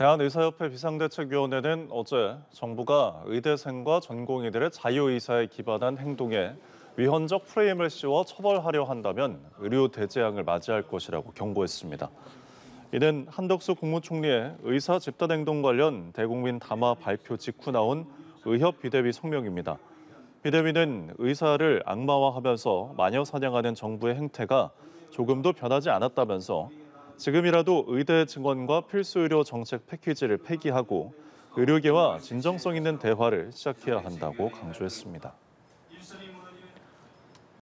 대한의사협회 비상대책위원회는 어제 정부가 의대생과 전공의들의 자유의사에 기반한 행동에 위헌적 프레임을 씌워 처벌하려 한다면 의료 대재앙을 맞이할 것이라고 경고했습니다. 이는 한덕수 국무총리의 의사 집단행동 관련 대국민 담화 발표 직후 나온 의협 비대위 성명입니다. 비대위는 의사를 악마화하면서 마녀 사냥하는 정부의 행태가 조금도 변하지 않았다면서 지금이라도 의대 증원과 필수 의료 정책 패키지를 폐기하고 의료계와 진정성 있는 대화를 시작해야 한다고 강조했습니다.